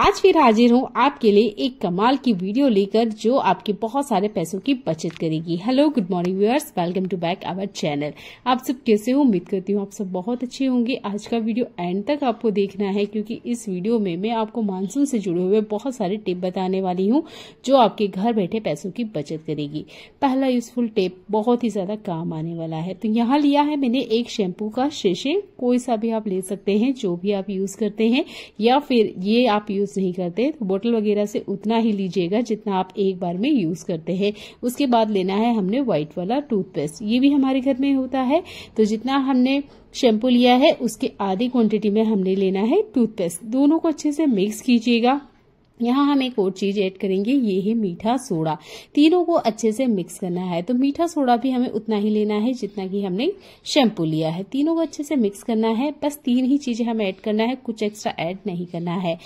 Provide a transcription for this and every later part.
आज फिर हाजिर हूँ आपके लिए एक कमाल की वीडियो लेकर जो आपके बहुत सारे पैसों की बचत करेगी hello good morning viewers welcome to back our channel आप सब कैसे हो उम्मीद करती हूँ आप सब बहुत अच्छे होंगे आज का वीडियो एंड तक आपको देखना है क्योंकि इस वीडियो में मैं आपको मानसून से जुड़े हुए बहुत सारे टिप बताने वाली हूँ जो आपके घर बैठे पैसों की बचत करेगी पहला यूजफुल टिप बहुत ही ज्यादा काम आने वाला है तो यहाँ लिया है मैंने एक शैम्पू का शीशे कोई सा भी आप ले सकते हैं जो भी आप यूज करते हैं या फिर ये आप यूज यूज़ नहीं करते तो बोतल वगैरह से उतना ही लीजिएगा जितना आप एक बार में यूज़ करते हैं उसके बाद लेना है हमने व्हाइट वाला टूथपेस्ट ये भी हमारे घर में होता है तो जितना हमने शैम्पू लिया है उसके आधी क्वांटिटी में हमने लेना है टूथपेस्ट दोनों को अच्छे से मिक्स कीजिएगा यहाँ हम एक और चीज ऐड करेंगे ये है मीठा सोडा तीनों को अच्छे से मिक्स करना है तो मीठा सोडा भी हमें उतना ही लेना है जितना कि हमने शैम्पू लिया है तीनों को अच्छे से मिक्स करना है बस तीन ही चीजें हमें ऐड करना है कुछ एक्स्ट्रा ऐड नहीं करना है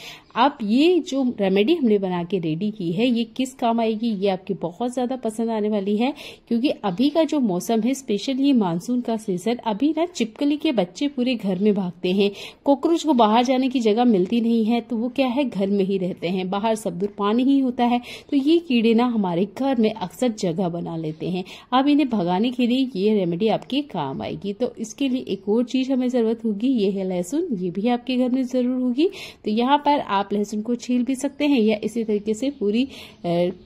आप ये जो रेमेडी हमने बना के रेडी की है ये किस काम आएगी ये आपकी बहुत ज़्यादा पसंद आने वाली है क्योंकि अभी का जो मौसम है स्पेशली ये मानसून का सीजन अभी ना चिपकली के बच्चे पूरे घर में भागते हैं कॉकरोच को बाहर जाने की जगह मिलती नहीं है तो वो क्या है घर में ही रहते हैं बाहर सब दूर पानी ही होता है तो ये कीड़े ना हमारे घर में अक्सर जगह बना लेते हैं अब इन्हें भगाने के लिए ये रेमेडी आपके काम आएगी तो इसके लिए एक और चीज़ हमें ज़रूरत होगी ये है लहसुन ये भी आपके घर में ज़रूर होगी तो यहाँ पर आप आप लहसुन को छील भी सकते हैं या इसी तरीके से पूरी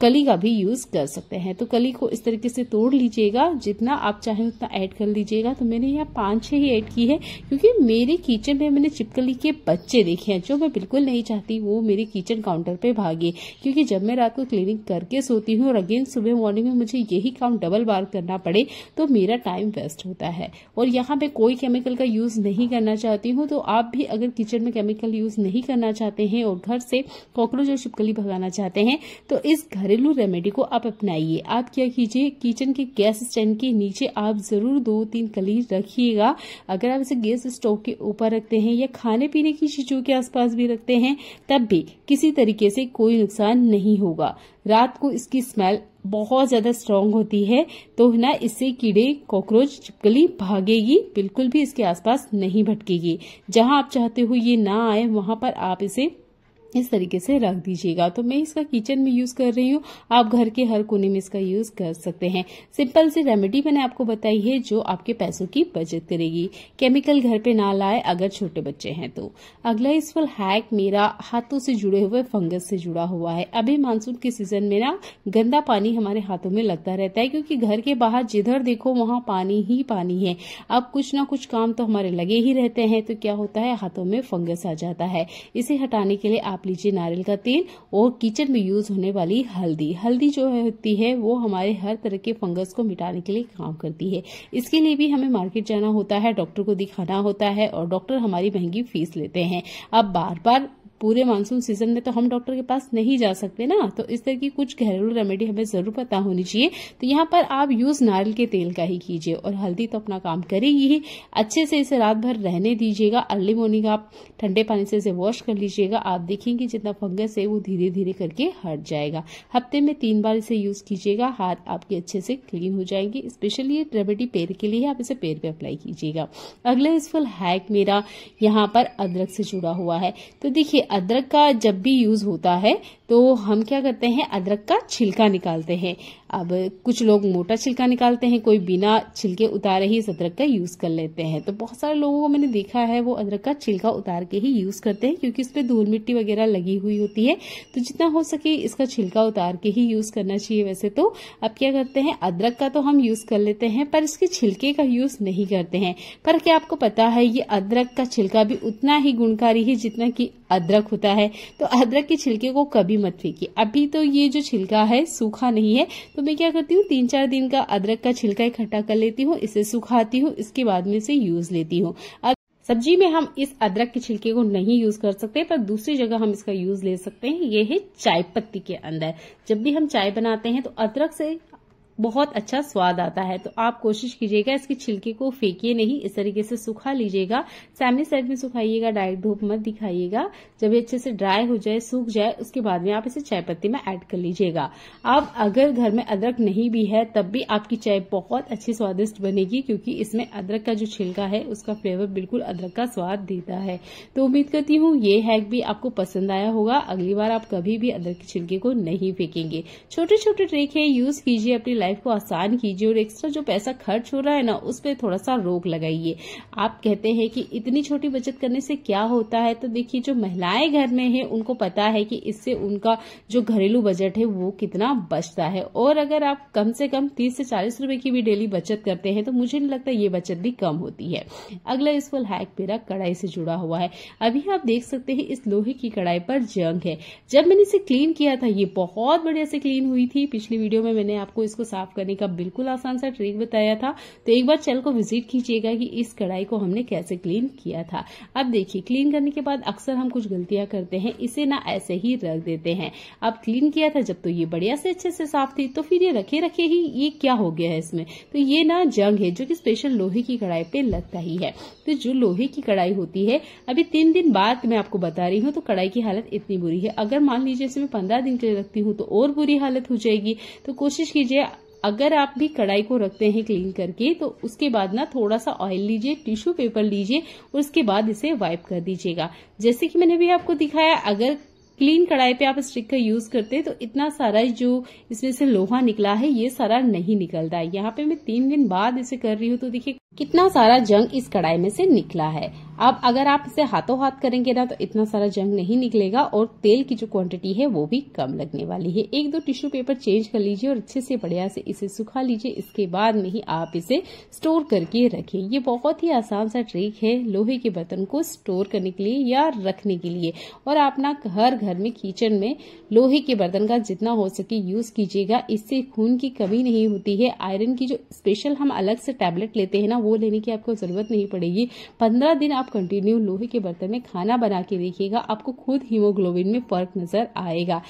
कली का भी यूज कर सकते हैं तो कली को इस तरीके से तोड़ लीजिएगा जितना आप चाहें उतना ऐड कर लीजिएगा तो मैंने यहाँ पांच छह ही ऐड की है क्योंकि मेरे किचन में मैंने चिपकली के बच्चे देखे हैं जो मैं बिल्कुल नहीं चाहती वो मेरे किचन काउंटर पर भागे क्योंकि जब मैं रात को क्लीनिंग करके सोती हूँ और अगेन सुबह मॉर्निंग में मुझे यही काम डबल बार करना पड़े तो मेरा टाइम वेस्ट होता है और यहाँ पे कोई केमिकल का यूज नहीं करना चाहती हूँ तो आप भी अगर किचन में केमिकल यूज नहीं करना चाहते हैं और घर से कॉकरोच और छिपकली भगाना चाहते हैं तो इस घरेलू रेमेडी को आप अपनाइए आप क्या कीजिए किचन के गैस स्टैंड के नीचे आप जरूर दो तीन कली रखिएगा अगर आप इसे गैस स्टोव के ऊपर रखते हैं या खाने पीने की चीजों के आसपास भी रखते हैं तब भी किसी तरीके से कोई नुकसान नहीं होगा रात को इसकी स्मेल बहुत ज्यादा स्ट्रांग होती है तो ना इससे कीड़े कॉकरोच चिपकली भागेगी बिल्कुल भी इसके आसपास नहीं भटकेगी जहां आप चाहते हो ये ना आए वहां पर आप इसे इस तरीके से रख दीजिएगा तो मैं इसका किचन में यूज़ कर रही हूँ आप घर के हर कोने में इसका यूज़ कर सकते हैं सिंपल सी रेमेडी मैंने आपको बताई है जो आपके पैसों की बचत करेगी केमिकल घर पे ना लाए अगर छोटे बच्चे हैं तो अगला इस फल हैक मेरा हाथों से जुड़े हुए फंगस से जुड़ा हुआ है अभी मानसून के सीजन में ना गंदा पानी हमारे हाथों में लगता रहता है क्योंकि घर के बाहर जिधर देखो वहां पानी ही पानी है अब कुछ ना कुछ काम तो हमारे लगे ही रहते हैं तो क्या होता है हाथों में फंगस आ जाता है इसे हटाने के लिए आप लीजिए नारियल का तेल और किचन में यूज होने वाली हल्दी हल्दी जो होती है वो हमारे हर तरह के फंगस को मिटाने के लिए काम करती है इसके लिए भी हमें मार्केट जाना होता है डॉक्टर को दिखाना होता है और डॉक्टर हमारी महंगी फीस लेते हैं अब बार बार पूरे मानसून सीजन में तो हम डॉक्टर के पास नहीं जा सकते ना तो इस तरह की कुछ घरेलू रेमेडी हमें जरूर पता होनी चाहिए तो यहाँ पर आप यूज नारियल के तेल का ही कीजिए और हल्दी तो अपना काम करेगी ही अच्छे से इसे रात भर रहने दीजिएगा अर्ली मॉर्निंग आप ठंडे पानी से इसे वॉश कर लीजिएगा आप देखेंगे जितना फंगस है वो धीरे धीरे करके हट जाएगा हफ्ते में तीन बार इसे यूज कीजिएगा हाथ आपके अच्छे से क्लीन हो जाएंगे स्पेशली रेमेडी पेर के लिए आप इसे पेर पे अप्लाई कीजिएगा अगला इस फुल हैक मेरा यहाँ पर अदरक से जुड़ा हुआ है तो देखिए अदरक का जब भी यूज होता है तो हम क्या करते हैं अदरक का छिलका निकालते हैं अब कुछ लोग मोटा छिलका निकालते हैं कोई बिना छिलके उतारे ही इस अदरक का यूज कर लेते हैं तो बहुत सारे लोगों को मैंने देखा है वो अदरक का छिलका उतार के ही यूज करते हैं क्योंकि इस पर धूल मिट्टी वगैरह लगी हुई होती है तो जितना हो सके इसका छिलका उतार के ही यूज करना चाहिए वैसे तो अब क्या करते हैं अदरक का तो हम यूज कर लेते हैं पर इसके छिलके का यूज नहीं करते हैं पर क्या आपको पता है ये अदरक का छिलका भी उतना ही गुणकारी है जितना की अदरक होता है तो अदरक के छिलके को कभी मत फेंकी अभी तो ये जो छिलका है सूखा नहीं है तो मैं क्या करती हूँ तीन चार दिन का अदरक का छिलका इकट्ठा कर लेती हूँ इसे सुखाती हूँ इसके बाद में इसे यूज लेती हूँ सब्जी में हम इस अदरक के छिलके को नहीं यूज कर सकते पर दूसरी जगह हम इसका यूज ले सकते हैं ये है चाय पत्ती के अंदर जब भी हम चाय बनाते हैं तो अदरक से बहुत अच्छा स्वाद आता है तो आप कोशिश कीजिएगा इसके छिलके को फेंकिए नहीं इस तरीके से सुखा लीजिएगा सामने साइड में सुखाइएगा डायरेक्ट धूप मत दिखाइएगा जब ये अच्छे से ड्राई हो जाए सूख जाए उसके बाद में आप इसे चाय पत्ती में ऐड कर लीजिएगा अब अगर घर में अदरक नहीं भी है तब भी आपकी चाय बहुत अच्छी स्वादिष्ट बनेगी क्योंकि इसमें अदरक का जो छिलका है उसका फ्लेवर बिल्कुल अदरक का स्वाद देता है तो उम्मीद करती हूँ ये हैक भी आपको पसंद आया होगा अगली बार आप कभी भी अदरक के छिलके को नहीं फेंकेंगे छोटे छोटे ट्रिक है यूज कीजिए अपनी लाइफ को आसान कीजिए और एक्स्ट्रा जो पैसा खर्च हो रहा है ना उस पर थोड़ा सा रोक लगाइए आप कहते हैं कि इतनी छोटी बचत करने से क्या होता है तो देखिए जो महिलाएं घर में हैं उनको पता है कि इससे उनका जो घरेलू बजट है वो कितना बचता है और अगर आप कम से कम तीस से चालीस रूपये की भी डेली बचत करते हैं तो मुझे नहीं लगता ये बचत भी कम होती है अगला इस फुल हैक मेरा कड़ाई से जुड़ा हुआ है अभी आप देख सकते हैं इस लोहे की कड़ाई पर जंग है जब मैंने इसे क्लीन किया था ये बहुत बढ़िया से क्लीन हुई थी पिछली वीडियो में मैंने आपको इसको साफ करने का बिल्कुल आसान सा ट्रिक बताया था तो एक बार चैनल को विजिट कीजिएगा कि इस कढ़ाई को हमने कैसे क्लीन किया था अब देखिए क्लीन करने के बाद अक्सर हम कुछ गलतियां करते हैं इसे ना ऐसे ही रख देते हैं अब क्लीन किया था जब तो ये बढ़िया से अच्छे से साफ थी तो फिर ये रखे रखे ही ये क्या हो गया है इसमें तो ये ना जंग है जो की स्पेशल लोहे की कढ़ाई पे लगता ही है तो जो लोहे की कढ़ाई होती है अभी तीन दिन बाद मैं आपको बता रही हूँ तो कढ़ाई की हालत इतनी बुरी है अगर मान लीजिए इसे मैं पंद्रह दिन के लिए रखती हूँ तो और बुरी हालत हो जाएगी तो कोशिश कीजिए अगर आप भी कढ़ाई को रखते हैं क्लीन करके तो उसके बाद ना थोड़ा सा ऑयल लीजिए टिश्यू पेपर लीजिए और उसके बाद इसे वाइप कर दीजिएगा जैसे कि मैंने भी आपको दिखाया अगर क्लीन कढ़ाई पे आप स्टिक का यूज करते हैं तो इतना सारा जो इसमें से लोहा निकला है ये सारा नहीं निकलता है यहाँ पे मैं तीन दिन बाद इसे कर रही हूँ तो देखिये कितना सारा जंग इस कढ़ाई में से निकला है अब अगर आप इसे हाथों हाथ करेंगे ना तो इतना सारा जंग नहीं निकलेगा और तेल की जो क्वांटिटी है वो भी कम लगने वाली है एक दो टिश्यू पेपर चेंज कर लीजिए और अच्छे से बढ़िया से इसे सुखा लीजिए इसके बाद में ही आप इसे स्टोर करके रखें ये बहुत ही आसान सा ट्रिक है लोहे के बर्तन को स्टोर करने के लिए या रखने के लिए और आप ना हर घर में किचन में लोहे के बर्तन का जितना हो सके यूज कीजिएगा इससे खून की कमी नहीं होती है आयरन की जो स्पेशल हम अलग से टेबलेट लेते हैं ना वो लेने की आपको ज़रूरत नहीं पड़ेगी पंद्रह दिन आप कंटिन्यू लोहे के बर्तन में खाना बना के देखिएगा आपको खुद हीमोग्लोबिन में फ़र्क नज़र आएगा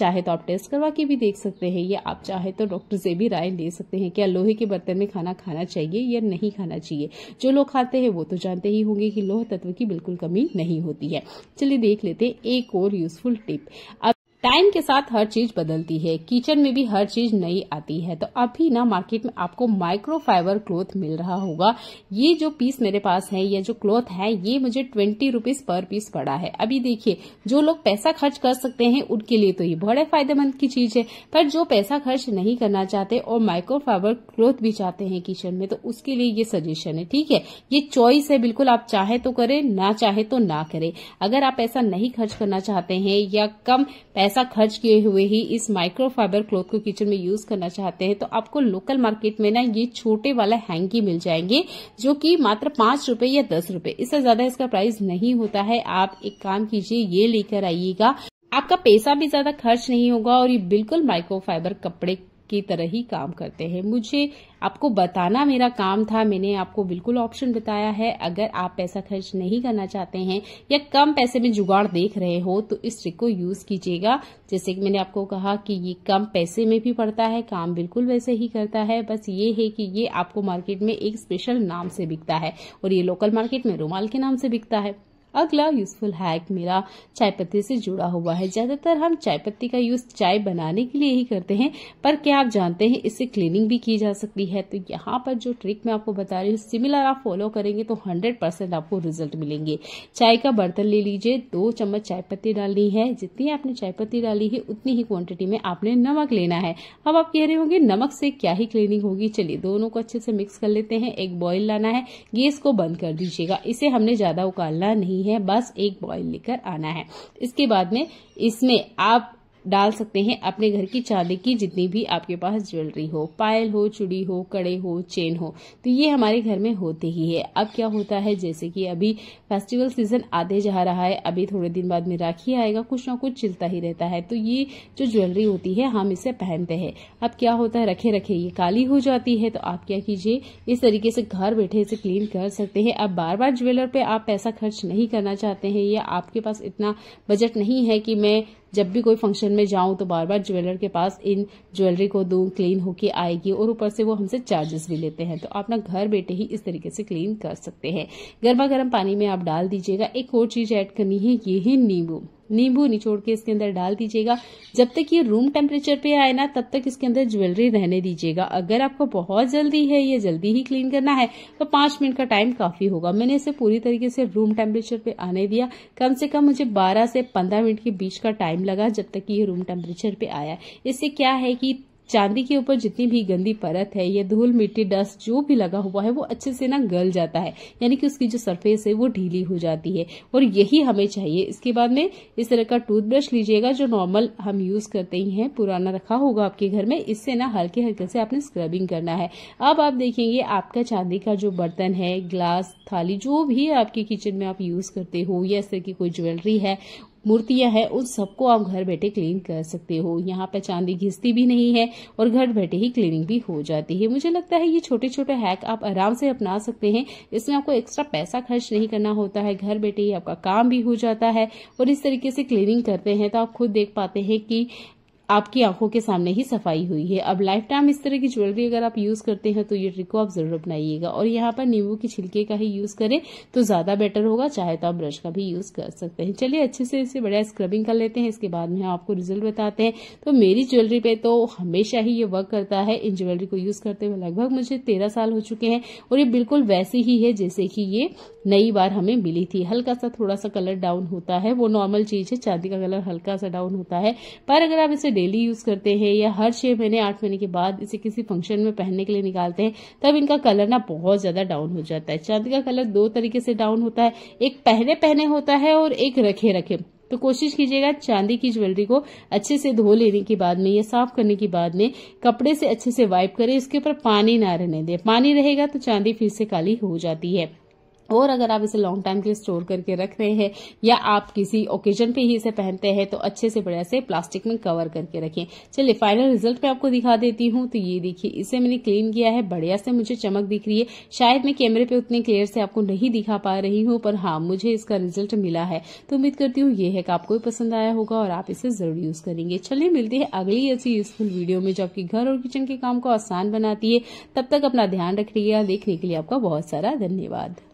चाहे तो आप टेस्ट करवा के भी देख सकते हैं या आप चाहे तो डॉक्टर से भी राय ले सकते हैं क्या लोहे के बर्तन में खाना खाना चाहिए या नहीं खाना चाहिए जो लोग खाते हैं वो तो जानते ही होंगे कि लोह तत्व की बिल्कुल कमी नहीं होती है चलिए देख लेते हैं एक और यूजफुल टिप अब टाइम के साथ हर चीज बदलती है किचन में भी हर चीज नई आती है तो अभी ना मार्केट में आपको माइक्रो फाइबर क्लोथ मिल रहा होगा ये जो पीस मेरे पास है ये जो क्लोथ है ये मुझे ट्वेंटी रुपीज पर पीस पड़ा है अभी देखिए जो लोग पैसा खर्च कर सकते हैं उनके लिए तो ये बड़े फायदेमंद की चीज है पर जो पैसा खर्च नहीं करना चाहते और माइक्रो फाइबर क्लोथ भी चाहते हैं किचन में तो उसके लिए ये सजेशन है ठीक है ये चॉइस है बिल्कुल आप चाहे तो करें ना चाहे तो ना करें अगर आप पैसा नहीं खर्च करना चाहते हैं या कम पैसा पैसा खर्च किए हुए ही इस माइक्रोफाइबर क्लोथ को किचन में यूज करना चाहते हैं तो आपको लोकल मार्केट में ना ये छोटे वाला हैंगी मिल जाएंगे जो कि मात्र पांच रूपए या दस रूपये इससे ज्यादा इसका प्राइस नहीं होता है आप एक काम कीजिए ये लेकर आइएगा आपका पैसा भी ज्यादा खर्च नहीं होगा और ये बिल्कुल माइक्रोफाइबर कपड़े की तरह ही काम करते हैं मुझे आपको बताना मेरा काम था मैंने आपको बिल्कुल ऑप्शन बताया है अगर आप पैसा खर्च नहीं करना चाहते हैं या कम पैसे में जुगाड़ देख रहे हो तो इस ट्रिक को यूज कीजिएगा जैसे कि मैंने आपको कहा कि ये कम पैसे में भी पड़ता है काम बिल्कुल वैसे ही करता है बस ये है कि ये आपको मार्केट में एक स्पेशल नाम से बिकता है और ये लोकल मार्केट में रूमाल के नाम से बिकता है अगला यूजफुल हैक मेरा चाय पत्ती से जुड़ा हुआ है ज्यादातर हम चाय पत्ती का यूज चाय बनाने के लिए ही करते हैं पर क्या आप जानते हैं इससे क्लीनिंग भी की जा सकती है तो यहाँ पर जो ट्रिक मैं आपको बता रही हूँ सिमिलर आप फॉलो करेंगे तो हंड्रेड परसेंट आपको रिजल्ट मिलेंगे चाय का बर्तन ले लीजिए दो चम्मच चाय पत्ती डालनी है जितनी आपने चाय पत्ती डाली है उतनी ही क्वांटिटी में आपने नमक लेना है अब आप कह रहे होंगे नमक से क्या ही क्लीनिंग होगी चलिए दोनों को अच्छे से मिक्स कर लेते हैं एक बॉयल लाना है गैस को बंद कर दीजिएगा इसे हमने ज्यादा उकालना नहीं नहीं है बस एक बॉइल लेकर आना है इसके बाद में इसमें आप डाल सकते हैं अपने घर की चांदी की जितनी भी आपके पास ज्वेलरी हो पायल हो चूड़ी हो कड़े हो चेन हो तो ये हमारे घर में होते ही है अब क्या होता है जैसे कि अभी फेस्टिवल सीजन आते जा रहा है अभी थोड़े दिन बाद में राखी आएगा कुछ ना कुछ चिलता ही रहता है तो ये जो ज्वेलरी होती है हम इसे पहनते हैं अब क्या होता है रखे रखे ये काली हो जाती है तो आप क्या कीजिए इस तरीके से घर बैठे इसे क्लीन कर सकते हैं अब बार बार ज्वेलर पे आप पैसा खर्च नहीं करना चाहते हैं या आपके पास इतना बजट नहीं है कि मैं जब भी कोई फंक्शन में जाऊं तो बार बार ज्वेलर के पास इन ज्वेलरी को दूं क्लीन होके आएगी और ऊपर से वो हमसे चार्जेस भी लेते हैं तो आप ना घर बैठे ही इस तरीके से क्लीन कर सकते हैं गर्मा गर्म पानी में आप डाल दीजिएगा एक और चीज ऐड करनी है ये है नींबू नींबू निचोड़ के इसके अंदर डाल दीजिएगा जब तक ये रूम टेम्परेचर पे आए ना तब तक इसके अंदर ज्वेलरी रहने दीजिएगा अगर आपको बहुत जल्दी है ये जल्दी ही क्लीन करना है तो पांच मिनट का टाइम काफी होगा मैंने इसे पूरी तरीके से रूम टेम्परेचर पे आने दिया कम से कम मुझे बारह से पंद्रह मिनट के बीच का टाइम लगा जब तक ये रूम टेम्परेचर पे आया इससे क्या है कि चांदी के ऊपर जितनी भी गंदी परत है या धूल मिट्टी डस्ट जो भी लगा हुआ है वो अच्छे से ना गल जाता है यानी कि उसकी जो सरफेस है वो ढीली हो जाती है और यही हमें चाहिए इसके बाद में इस तरह का टूथब्रश लीजिएगा जो नॉर्मल हम यूज करते ही हैं पुराना रखा होगा आपके घर में इससे ना हल्के हल्के से आपने स्क्रबिंग करना है अब आप देखेंगे आपका चांदी का जो बर्तन है ग्लास थाली जो भी आपके किचन में आप यूज करते हो या इस तरह की कोई ज्वेलरी है मूर्तियां हैं उन सबको आप घर बैठे क्लीन कर सकते हो यहाँ पे चांदी घिसती भी नहीं है और घर बैठे ही क्लीनिंग भी हो जाती है मुझे लगता है ये छोटे छोटे हैक आप आराम से अपना सकते हैं इसमें आपको एक्स्ट्रा पैसा खर्च नहीं करना होता है घर बैठे ही आपका काम भी हो जाता है और इस तरीके से क्लीनिंग करते हैं तो आप खुद देख पाते हैं कि आपकी आंखों के सामने ही सफाई हुई है अब लाइफ टाइम इस तरह की ज्वेलरी अगर आप यूज करते हैं तो ये ट्रिक को आप जरूर अपनाइएगा और यहाँ पर नींबू के छिलके का ही यूज करें तो ज्यादा बेटर होगा चाहे तो आप ब्रश का भी यूज कर सकते हैं चलिए अच्छे से इसे बढ़िया स्क्रबिंग कर लेते हैं इसके बाद में हम आपको रिजल्ट बताते हैं तो मेरी ज्वेलरी पे तो हमेशा ही ये वर्क करता है इन ज्वेलरी को यूज करते हुए लगभग मुझे तेरह साल हो चुके हैं और ये बिल्कुल वैसी ही है जैसे कि ये नई बार हमें मिली थी हल्का सा थोड़ा सा कलर डाउन होता है वो नॉर्मल चीज है चांदी का कलर हल्का सा डाउन होता है पर अगर आप इसे डेली यूज करते हैं या हर छह महीने आठ महीने के बाद इसे किसी फंक्शन में पहनने के लिए निकालते हैं तब इनका कलर ना बहुत ज्यादा डाउन हो जाता है चांदी का कलर दो तरीके से डाउन होता है एक पहने पहने होता है और एक रखे रखे तो कोशिश कीजिएगा चांदी की ज्वेलरी को अच्छे से धो लेने के बाद में या साफ करने के बाद में कपड़े से अच्छे से वाइप करें इसके ऊपर पानी ना रहने दें पानी रहेगा तो चांदी फिर से काली हो जाती है और अगर आप इसे लॉन्ग टाइम के लिए स्टोर करके रख रहे हैं या आप किसी ओकेजन पे ही इसे पहनते हैं तो अच्छे से बढ़िया से प्लास्टिक में कवर करके रखें चलिए फाइनल रिजल्ट मैं आपको दिखा देती हूँ तो ये देखिए इसे मैंने क्लीन किया है बढ़िया से मुझे चमक दिख रही है शायद मैं कैमरे पे उतने क्लियर से आपको नहीं दिखा पा रही हूँ पर हाँ मुझे इसका रिजल्ट मिला है तो उम्मीद करती हूँ ये है कि आपको भी पसंद आया होगा और आप इसे जरूर यूज करेंगे चलिए मिलते हैं अगली ऐसी यूजफुल वीडियो में जो आपके घर और किचन के काम को आसान बनाती है तब तक अपना ध्यान रख रखिएगा देखने के लिए आपका बहुत सारा धन्यवाद